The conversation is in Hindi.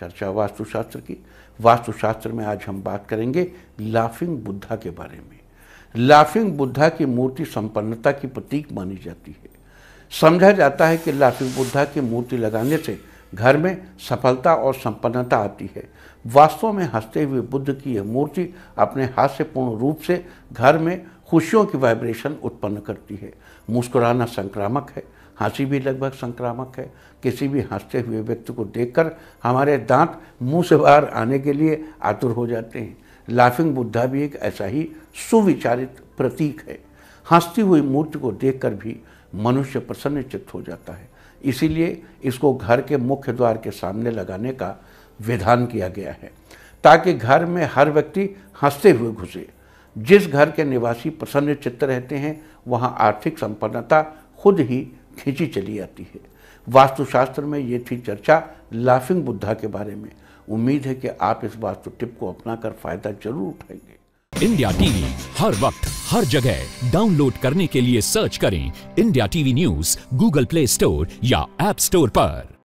चर्चा वास्तुशास्त्र की वास्तुशास्त्र में आज हम बात करेंगे लाफिंग बुद्धा के बारे में लाफिंग बुद्धा की मूर्ति संपन्नता की प्रतीक मानी जाती है समझा जाता है कि लाफिंग बुद्धा की मूर्ति लगाने से घर में सफलता और संपन्नता आती है वास्तव में हंसते हुए बुद्ध की यह मूर्ति अपने हास्यपूर्ण रूप से घर में खुशियों की वाइब्रेशन उत्पन्न करती है मुस्कुराना संक्रामक है हंसी भी लगभग संक्रामक है किसी भी हंसते हुए व्यक्ति को देखकर हमारे दांत मुंह से बाहर आने के लिए आतुर हो जाते हैं लाफिंग बुद्धा भी एक ऐसा ही सुविचारित प्रतीक है हंसती हुई मूर्ति को देखकर भी मनुष्य प्रसन्न चित्त हो जाता है इसीलिए इसको घर के मुख्य द्वार के सामने लगाने का विधान किया गया है ताकि घर में हर व्यक्ति हंसते हुए घुसे जिस घर के निवासी प्रसन्न चित्त रहते हैं वहाँ आर्थिक संपन्नता खुद ही खींची चली आती है वास्तुशास्त्र में ये थी चर्चा लाफिंग बुद्धा के बारे में उम्मीद है कि आप इस वास्तु टिप को अपना कर फायदा जरूर उठाएंगे इंडिया टीवी हर वक्त हर जगह डाउनलोड करने के लिए सर्च करें India TV news Google Play Store या एप स्टोर पर